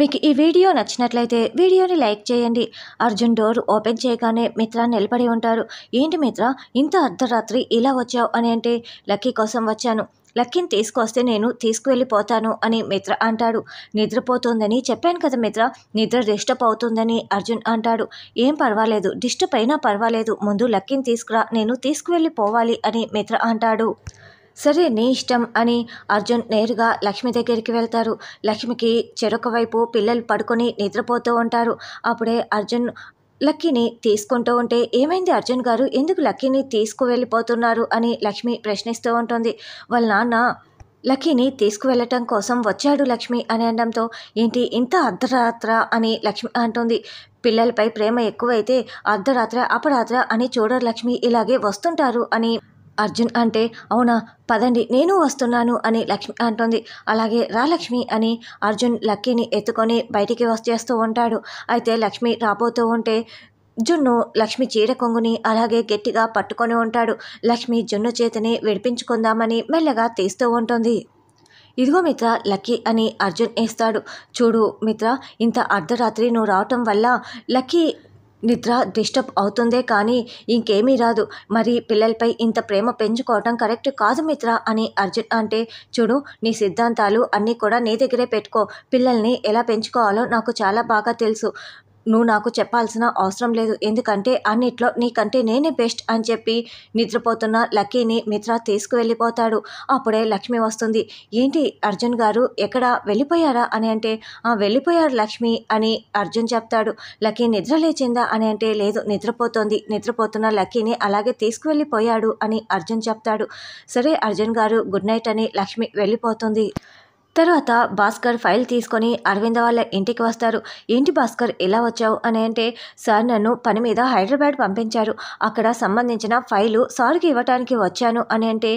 మీకు ఈ వీడియో నచ్చినట్లయితే వీడియోని లైక్ చేయండి అర్జున్ డోర్ ఓపెన్ చేయగానే మిత్ర నిలబడి ఉంటారు ఏంటి మిత్ర ఇంత అర్ధరాత్రి ఇలా వచ్చావు అని అంటే లక్కీ కోసం వచ్చాను లక్కీని తీసుకొస్తే నేను తీసుకువెళ్ళిపోతాను అని మిత్ర అంటాడు నిద్రపోతుందని చెప్పాను కదా మిత్ర నిద్ర డిస్టర్బ్ అవుతుందని అర్జున్ అంటాడు ఏం పర్వాలేదు డిస్టర్బ్ అయినా పర్వాలేదు ముందు లక్కీని తీసుకురా నేను తీసుకువెళ్ళిపోవాలి అని మిత్ర అంటాడు సరే నీ ఇష్టం అని అర్జున్ నేరుగా లక్ష్మి దగ్గరికి వెళ్తారు లక్ష్మికి చెరొక వైపు పిల్లలు పడుకొని నిద్రపోతూ ఉంటారు అప్పుడే అర్జున్ లక్కీని తీసుకుంటూ ఉంటే ఏమైంది అర్జున్ గారు ఎందుకు లక్కీని తీసుకువెళ్ళిపోతున్నారు అని లక్ష్మి ప్రశ్నిస్తూ ఉంటుంది వాళ్ళ నాన్న లక్కీని తీసుకువెళ్ళటం కోసం వచ్చాడు లక్ష్మి అని అనడంతో ఏంటి ఇంత అర్ధరాత్ర అని లక్ష్మి అంటుంది పిల్లలపై ప్రేమ ఎక్కువైతే అర్ధరాత్ర అపరాత్ర అని చూడరు లక్ష్మి ఇలాగే వస్తుంటారు అని అర్జున్ అంటే అవునా పదండి నేను వస్తున్నాను అని లక్ష్మి అంటుంది అలాగే రా లక్ష్మి అని అర్జున్ లక్కీని ఎత్తుకొని బయటికి వచ్చేస్తూ ఉంటాడు అయితే లక్ష్మి రాబోతూ ఉంటే జున్ను లక్ష్మి చీర కొంగుని అలాగే గట్టిగా పట్టుకొని ఉంటాడు లక్ష్మి జున్ను చేతిని విడిపించుకుందామని మెల్లగా తీస్తూ ఉంటుంది ఇదిగో మిత్ర లక్కీ అని అర్జున్ వేస్తాడు చూడు మిత్ర ఇంత అర్ధరాత్రి నువ్వు రావటం వల్ల లక్కీ నిద్ర డిస్టర్బ్ అవుతుందే కానీ ఇంకేమీ రాదు మరి పిల్లలపై ఇంత ప్రేమ పెంచుకోవటం కరెక్ట్ కాదు మిత్ర అని అర్జున్ అంటే చూడు నీ సిద్ధాంతాలు అన్నీ కూడా నీ దగ్గరే పెట్టుకో పిల్లల్ని ఎలా పెంచుకోవాలో నాకు చాలా బాగా తెలుసు నువ్వు నాకు చెప్పాల్సిన అవసరం లేదు ఎందుకంటే అన్నిట్లో నీకంటే నేనే బెస్ట్ అని చెప్పి నిద్రపోతున్న లక్కీని మిత్ర తీసుకువెళ్ళిపోతాడు అప్పుడే లక్ష్మి వస్తుంది ఏంటి అర్జున్ గారు ఎక్కడ వెళ్ళిపోయారా అని అంటే వెళ్ళిపోయారు లక్ష్మి అని అర్జున్ చెప్తాడు లక్కీ నిద్ర లేచిందా అని అంటే లేదు నిద్రపోతుంది నిద్రపోతున్న లక్కీని అలాగే తీసుకువెళ్ళిపోయాడు అని అర్జున్ చెప్తాడు సరే అర్జున్ గారు గుడ్ నైట్ అని లక్ష్మి వెళ్ళిపోతుంది తర్వాత భాస్కర్ ఫైల్ తీసుకొని అరవింద వాళ్ళ ఇంటికి వస్తారు ఏంటి భాస్కర్ ఎలా వచ్చావు అని అంటే సార్ నన్ను పని మీద హైదరాబాద్ పంపించారు అక్కడ సంబంధించిన ఫైలు సార్కి ఇవ్వటానికి వచ్చాను అని అంటే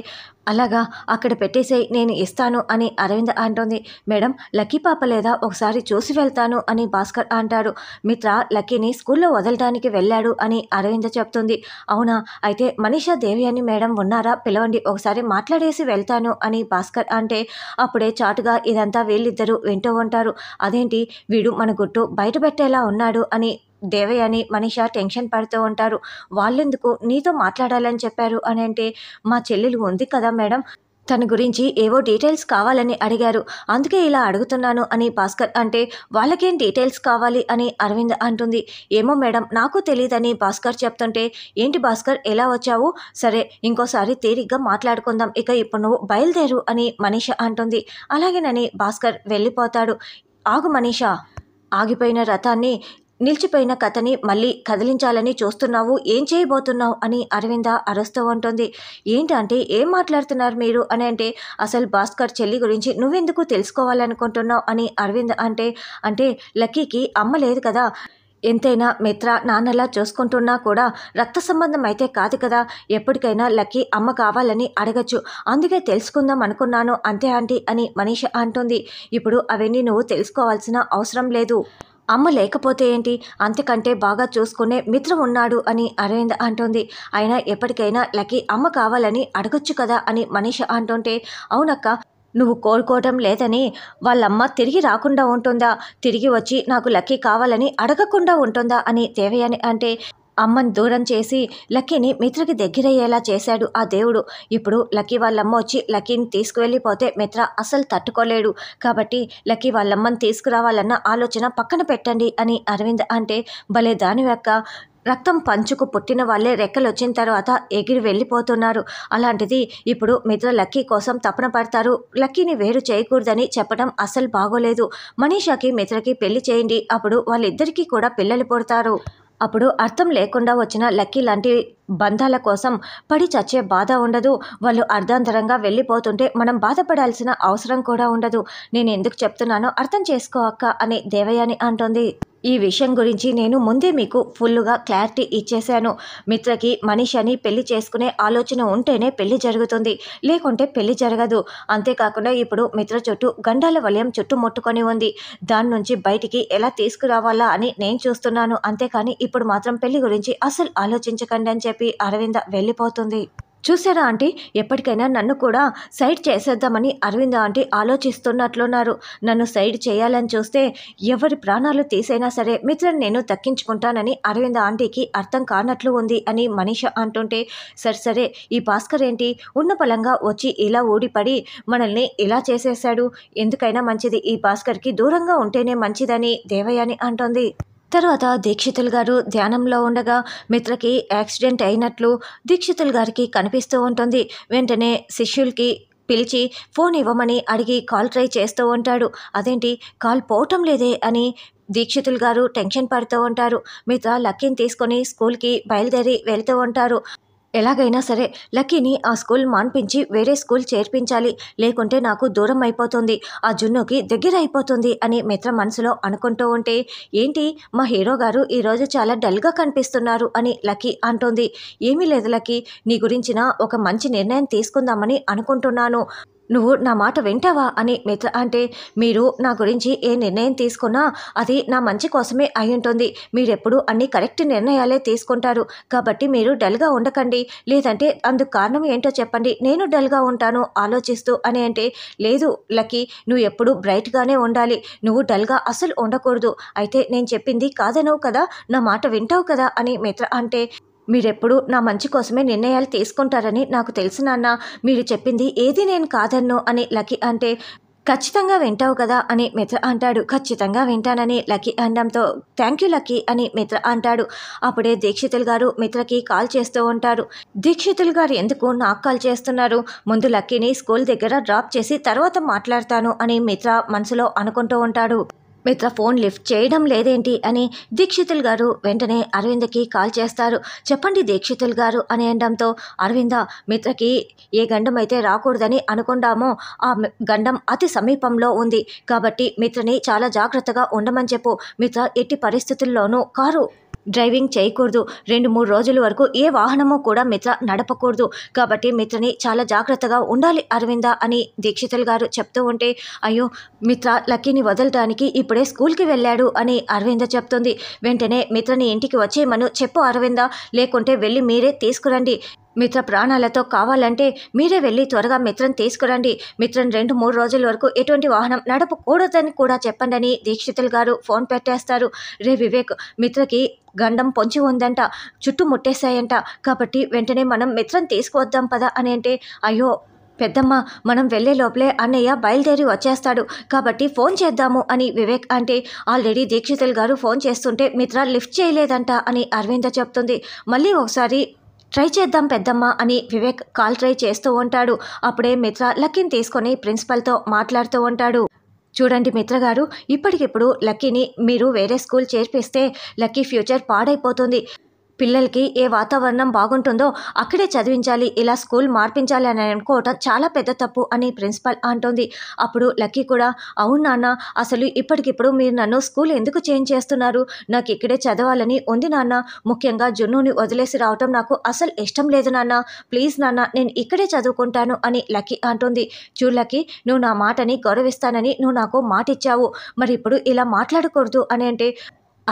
అలాగా అక్కడ పెట్టేసే నేను ఇస్తాను అని అరవింద్ అంటోంది మేడం లక్కీ పాప లేదా ఒకసారి చూసి వెళ్తాను అని భాస్కర్ అంటాడు మిత్ర లక్కీని స్కూల్లో వదలడానికి వెళ్ళాడు అని అరవింద చెప్తుంది అవునా అయితే మనీషా దేవి అని మేడం ఉన్నారా పిలవండి ఒకసారి మాట్లాడేసి వెళ్తాను అని భాస్కర్ అంటే అప్పుడే చాటుగా ఇదంతా వీళ్ళిద్దరూ వింటూ ఉంటారు అదేంటి వీడు మన గుట్టు బయట పెట్టేలా ఉన్నాడు అని దేవయ్య అని మనిష టెన్షన్ పడుతూ ఉంటారు వాళ్ళెందుకు నీతో మాట్లాడాలని చెప్పారు అని అంటే మా చెల్లెలు ఉంది కదా మేడం తన గురించి ఏవో డీటెయిల్స్ కావాలని అడిగారు అందుకే ఇలా అడుగుతున్నాను అని భాస్కర్ అంటే వాళ్ళకేం డీటెయిల్స్ కావాలి అని అరవింద్ అంటుంది ఏమో మేడం నాకు తెలియదని భాస్కర్ చెప్తుంటే ఏంటి భాస్కర్ ఎలా వచ్చావు సరే ఇంకోసారి తేలిగ్గా మాట్లాడుకుందాం ఇక ఇప్పుడు నువ్వు బయలుదేరు అని మనీష అంటుంది అలాగేనని భాస్కర్ వెళ్ళిపోతాడు ఆగు మనీష ఆగిపోయిన రథాన్ని నిలిచిపోయిన కథని మళ్ళీ కదిలించాలని చూస్తున్నావు ఏం చేయబోతున్నావు అని అరవింద అరుస్తూ ఉంటుంది ఏంటంటే ఏం మాట్లాడుతున్నారు మీరు అని అంటే అసలు భాస్కర్ చెల్లి గురించి నువ్వెందుకు తెలుసుకోవాలనుకుంటున్నావు అని అరవింద్ అంటే అంటే లక్కీకి అమ్మ లేదు కదా ఎంతైనా మిత్ర నాన్నలా చూసుకుంటున్నా కూడా రక్త సంబంధం అయితే కాదు కదా ఎప్పటికైనా లక్కీ అమ్మ కావాలని అడగచ్చు అందుకే తెలుసుకుందాం అనుకున్నాను అంతే ఆంటీ అని మనీష అంటుంది ఇప్పుడు అవన్నీ నువ్వు తెలుసుకోవాల్సిన అవసరం లేదు అమ్మ లేకపోతే ఏంటి అంతకంటే బాగా చూసుకునే మిత్రం ఉన్నాడు అని అరవింద్ అంటోంది అయినా ఎప్పటికైనా లకి అమ్మ కావాలని అడగొచ్చు కదా అని మనీష అంటుంటే అవునక్క నువ్వు కోరుకోవటం లేదని వాళ్ళమ్మ తిరిగి రాకుండా ఉంటుందా తిరిగి వచ్చి నాకు లక్కీ కావాలని అడగకుండా ఉంటుందా అని దేవయాని అంటే అమ్మని దూరం చేసి లక్కీని మిత్రకి దగ్గరయ్యేలా చేశాడు ఆ దేవుడు ఇప్పుడు లక్కీ వాళ్ళమ్మ వచ్చి లక్కీని తీసుకువెళ్ళిపోతే మిత్ర అసలు తట్టుకోలేడు కాబట్టి లక్కీ వాళ్ళమ్మని తీసుకురావాలన్న ఆలోచన పక్కన పెట్టండి అని అరవింద్ అంటే భలే దాని యొక్క రక్తం పంచుకు పుట్టిన వాళ్ళే రెక్కలు వచ్చిన తర్వాత ఎగిరి వెళ్ళిపోతున్నారు అలాంటిది ఇప్పుడు మిత్ర లక్కీ కోసం తపన పడతారు లక్కీని వేరు చేయకూడదని చెప్పడం అసలు బాగోలేదు మనీషాకి మిత్రకి పెళ్లి చేయండి అప్పుడు వాళ్ళిద్దరికీ కూడా పిల్లలు పుడతారు అప్పుడు అర్థం లేకుండా వచ్చిన లక్కీ లాంటి బంధాల కోసం పడి చచ్చే బాధ ఉండదు వాళ్ళు అర్ధాంతరంగా వెళ్ళిపోతుంటే మనం బాధపడాల్సిన అవసరం కూడా ఉండదు నేను ఎందుకు చెప్తున్నానో అర్థం చేసుకో అక్క అని దేవయాని అంటోంది ఈ విషయం గురించి నేను ముందే మీకు ఫుల్గా క్లారిటీ ఇచ్చేశాను మిత్రకి మనిషి అని పెళ్లి చేసుకునే ఆలోచన ఉంటేనే పెళ్లి జరుగుతుంది లేకుంటే పెళ్లి జరగదు అంతేకాకుండా ఇప్పుడు మిత్ర చుట్టూ గండాల వలయం చుట్టుముట్టుకొని ఉంది దాని నుంచి బయటికి ఎలా తీసుకురావాలా అని నేను చూస్తున్నాను అంతేకాని ఇప్పుడు మాత్రం పెళ్లి గురించి అసలు ఆలోచించకండి అని చెప్పి అరవింద వెళ్ళిపోతుంది చూసారా ఆంటీ ఎప్పటికైనా నన్ను కూడా సైడ్ చేసేద్దామని అరవింద ఆంటీ ఆలోచిస్తున్నట్లున్నారు నన్ను సైడ్ చేయాలని చూస్తే ఎవరి ప్రాణాలు తీసైనా సరే మిత్రుని నేను తక్కించుకుంటానని అరవింద ఆంటీకి అర్థం కానట్లు ఉంది అని మనీష అంటుంటే సరే సరే ఈ భాస్కర్ ఏంటి ఉన్న బలంగా వచ్చి ఇలా ఊడిపడి మనల్ని ఇలా చేసేశాడు ఎందుకైనా మంచిది ఈ భాస్కర్కి దూరంగా ఉంటేనే మంచిదని దేవయాని అంటోంది తర్వాత దీక్షితులు గారు ధ్యానంలో ఉండగా మిత్రకి యాక్సిడెంట్ అయినట్లు దీక్షితులు గారికి కనిపిస్తూ ఉంటుంది వెంటనే శిష్యులకి పిలిచి ఫోన్ ఇవ్వమని అడిగి కాల్ ట్రై చేస్తూ ఉంటాడు అదేంటి కాల్ పోవటం లేదే అని దీక్షితులు గారు టెన్షన్ పడుతూ ఉంటారు మిత్ర లక్కీని తీసుకొని స్కూల్కి బయలుదేరి వెళ్తూ ఉంటారు ఎలాగైనా సరే లక్కీని ఆ స్కూల్ మాన్పించి వేరే స్కూల్ చేర్పించాలి లేకుంటే నాకు దూరం అయిపోతుంది ఆ జున్నుకి దగ్గర అయిపోతుంది అని మిత్ర మనసులో అనుకుంటూ ఉంటే ఏంటి మా హీరో గారు ఈరోజు చాలా డల్గా కనిపిస్తున్నారు అని లక్కీ అంటోంది ఏమీ లేదు లక్కీ నీ గురించిన ఒక మంచి నిర్ణయం తీసుకుందామని అనుకుంటున్నాను నువ్వు నా మాట వింటావా అని మిత్ర అంటే మీరు నా గురించి ఏ నిర్ణయం తీసుకున్నా అది నా మంచి కోసమే ఉంటుంది మీరెప్పుడు అన్ని కరెక్ట్ నిర్ణయాలే తీసుకుంటారు కాబట్టి మీరు డల్గా ఉండకండి లేదంటే అందుకు కారణం ఏంటో చెప్పండి నేను డల్గా ఉంటాను ఆలోచిస్తూ అని అంటే లేదు లక్కీ నువ్వు ఎప్పుడు బ్రైట్గానే ఉండాలి నువ్వు డల్గా అసలు ఉండకూడదు అయితే నేను చెప్పింది కాదనవు కదా నా మాట వింటావు కదా అని మిత్ర అంటే మీరెప్పుడు నా మంచి కోసమే నిర్ణయాలు తీసుకుంటారని నాకు తెలుసు నాన్న మీరు చెప్పింది ఏది నేను కాదన్ను అని లకి అంటే ఖచ్చితంగా వింటావు కదా అని మిత్ర అంటాడు ఖచ్చితంగా వింటానని లక్కీ అనడంతో థ్యాంక్ యూ లక్కీ అని మిత్ర అంటాడు అప్పుడే దీక్షితులు గారు మిత్రకి కాల్ చేస్తూ ఉంటారు దీక్షితులు గారు ఎందుకు నాకు కాల్ చేస్తున్నారు ముందు లక్కీని స్కూల్ దగ్గర డ్రాప్ చేసి తర్వాత మాట్లాడతాను అని మిత్ర మనసులో అనుకుంటూ ఉంటాడు మిత్ర ఫోన్ లిఫ్ట్ చేయడం లేదేంటి అని దీక్షితుల్ గారు వెంటనే అరవింద్కి కాల్ చేస్తారు చెప్పండి దీక్షితుల్ గారు అని అనడంతో అరవింద మిత్రకి ఏ గండం అయితే రాకూడదని అనుకుండామో ఆ గండం అతి సమీపంలో ఉంది కాబట్టి మిత్రని చాలా జాగ్రత్తగా ఉండమని చెప్పు మిత్ర ఎట్టి పరిస్థితుల్లోనూ కారు డ్రైవింగ్ చేయకూడదు రెండు మూడు రోజుల వరకు ఏ వాహనము కూడా మిత్ర నడపకూడదు కాబట్టి మిత్రని చాలా జాగ్రత్తగా ఉండాలి అరవింద అని దీక్షితులు గారు చెప్తూ ఉంటే అయ్యో మిత్ర లక్కీని వదలటానికి ఇప్పుడే స్కూల్కి వెళ్ళాడు అని అరవింద చెప్తుంది వెంటనే మిత్రని ఇంటికి వచ్చేయమను చెప్పు అరవింద లేకుంటే వెళ్ళి మీరే తీసుకురండి మిత్ర ప్రాణాలతో కావాలంటే మీరే వెళ్ళి త్వరగా మిత్రం తీసుకురండి మిత్రం రెండు మూడు రోజుల వరకు ఎటువంటి వాహనం నడపకూడదని కూడా చెప్పండని దీక్షితులు గారు ఫోన్ పెట్టేస్తారు రే వివేక్ మిత్రకి గండం పొంచి ఉందంట చుట్టూ ముట్టేశాయంట కాబట్టి వెంటనే మనం మిత్రం తీసుకువద్దాం పదా అని అంటే అయ్యో పెద్దమ్మ మనం వెళ్ళే లోపలే అన్నయ్య బయలుదేరి వచ్చేస్తాడు కాబట్టి ఫోన్ చేద్దాము అని వివేక్ అంటే ఆల్రెడీ దీక్షితులు గారు ఫోన్ చేస్తుంటే మిత్ర లిఫ్ట్ చేయలేదంట అని అరవింద చెప్తుంది మళ్ళీ ఒకసారి ట్రై చేద్దాం పెద్దమ్మ అని వివేక్ కాల్ ట్రై చేస్తూ ఉంటాడు అప్పుడే మిత్ర లక్కీని తీసుకొని ప్రిన్సిపల్తో మాట్లాడుతూ ఉంటాడు చూడండి మిత్రగారు ఇప్పటికిప్పుడు లక్కీని మీరు వేరే స్కూల్ చేర్పిస్తే లక్కీ ఫ్యూచర్ పాడైపోతుంది పిల్లలకి ఏ వాతావరణం బాగుంటుందో అక్కడే చదివించాలి ఇలా స్కూల్ మార్పించాలి అని అనుకోవటం చాలా పెద్ద తప్పు అని ప్రిన్సిపల్ అంటోంది అప్పుడు లక్కీ కూడా అవును నాన్న అసలు ఇప్పటికిప్పుడు మీరు నన్ను స్కూల్ ఎందుకు చేంజ్ చేస్తున్నారు నాకు ఇక్కడే చదవాలని ఉంది నాన్న ముఖ్యంగా జున్నుని వదిలేసి రావటం నాకు అసలు ఇష్టం లేదు నాన్న ప్లీజ్ నాన్న నేను ఇక్కడే చదువుకుంటాను అని లక్కీ అంటుంది చూ లక్కీ నువ్వు నా మాటని గౌరవిస్తానని నువ్వు నాకు మాట ఇచ్చావు మరి ఇప్పుడు ఇలా మాట్లాడకూడదు అని అంటే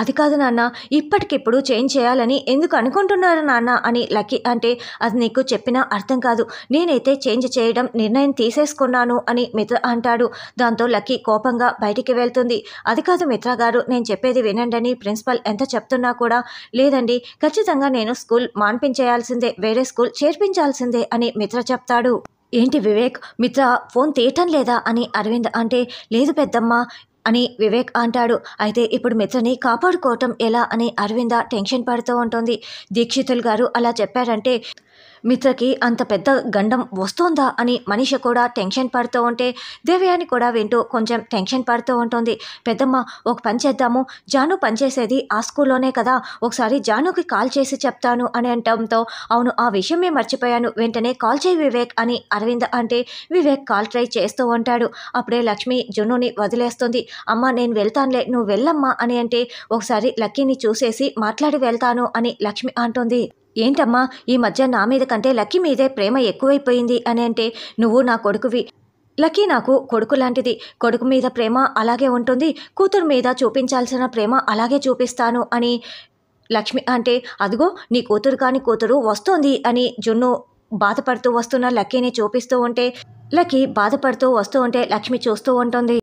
అది కాదు నాన్న ఇప్పటికిప్పుడు చేంజ్ చేయాలని ఎందుకు అనుకుంటున్నారు నాన్న అని లక్కీ అంటే అది నీకు చెప్పినా అర్థం కాదు నేనైతే చేంజ్ చేయడం నిర్ణయం తీసేసుకున్నాను అని మిత్ర అంటాడు దాంతో లక్కీ కోపంగా బయటికి వెళ్తుంది అది కాదు మిత్ర గారు నేను చెప్పేది వినండి అని ప్రిన్సిపల్ ఎంత చెప్తున్నా కూడా లేదండి ఖచ్చితంగా నేను స్కూల్ మాన్పించేయాల్సిందే వేరే స్కూల్ చేర్పించాల్సిందే అని మిత్ర చెప్తాడు ఏంటి వివేక్ మిత్ర ఫోన్ తీయటం లేదా అని అరవింద్ అంటే లేదు పెద్దమ్మ అని వివేక్ అంటాడు అయితే ఇప్పుడు మిత్రని కాపాడుకోవటం ఎలా అని అరవింద టెన్షన్ పడుతూ ఉంటుంది దీక్షితులు గారు అలా చెప్పారంటే మిత్రకి అంత పెద్ద గండం వస్తోందా అని మనిష కూడా టెన్షన్ పడుతూ ఉంటే దేవయాని కూడా వింటూ కొంచెం టెన్షన్ పడుతూ ఉంటుంది పెద్దమ్మ ఒక పని చేద్దాము జాను పనిచేసేది ఆ స్కూల్లోనే కదా ఒకసారి జానుకి కాల్ చేసి చెప్తాను అని అంటంతో అవును ఆ విషయమే మర్చిపోయాను వెంటనే కాల్ చేయి వివేక్ అని అరవింద్ అంటే వివేక్ కాల్ ట్రై చేస్తూ ఉంటాడు అప్పుడే లక్ష్మి జున్నుని వదిలేస్తుంది అమ్మ నేను వెళ్తానులే నువ్వు వెళ్ళమ్మా అని అంటే ఒకసారి లక్కీని చూసేసి మాట్లాడి వెళ్తాను అని లక్ష్మి అంటుంది ఏంటమ్మా ఈ మధ్య నా మీద కంటే లక్కీ మీదే ప్రేమ ఎక్కువైపోయింది అని అంటే నువ్వు నా కొడుకువి లక్కీ నాకు కొడుకు లాంటిది కొడుకు మీద ప్రేమ అలాగే ఉంటుంది కూతురు మీద చూపించాల్సిన ప్రేమ అలాగే చూపిస్తాను అని లక్ష్మి అంటే అదిగో నీ కూతురు కాని కూతురు వస్తుంది అని జున్ను బాధపడుతూ వస్తున్న లక్కీని చూపిస్తూ ఉంటే లక్కీ బాధపడుతూ వస్తూ ఉంటే లక్ష్మి చూస్తూ ఉంటుంది